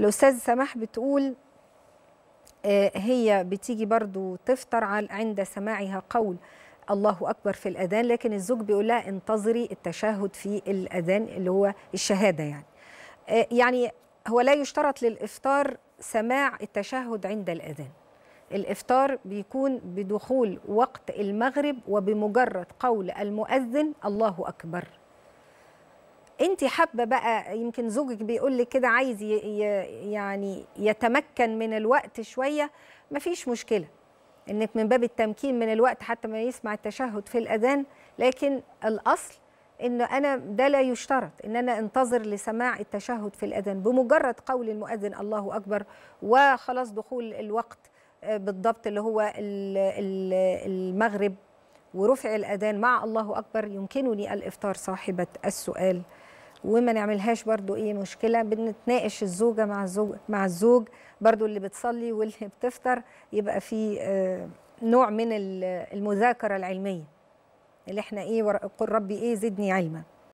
الأستاذ سماح بتقول آه، هي بتيجي برضو تفطر عند سماعها قول الله أكبر في الأذان لكن الزوج بيقول لها انتظري التشهد في الأذان اللي هو الشهادة يعني آه، يعني هو لا يشترط للإفطار سماع التشهد عند الأذان الإفطار بيكون بدخول وقت المغرب وبمجرد قول المؤذن الله أكبر انت حابه بقى يمكن زوجك بيقول لك كده عايز يعني يتمكن من الوقت شويه مفيش مشكله انك من باب التمكين من الوقت حتى ما يسمع التشهد في الاذان لكن الاصل ان انا ده لا يشترط ان انا انتظر لسماع التشهد في الاذان بمجرد قول المؤذن الله اكبر وخلاص دخول الوقت آه، بالضبط اللي هو المغرب ورفع الاذان مع الله اكبر يمكنني الافطار صاحبه السؤال وما نعملهاش برضو ايه مشكله بنتناقش الزوجه مع الزوج مع الزوج برضو اللي بتصلي واللي بتفطر يبقى في آه، نوع من المذاكره العلميه اللي احنا ايه قل ربي ايه زدني علما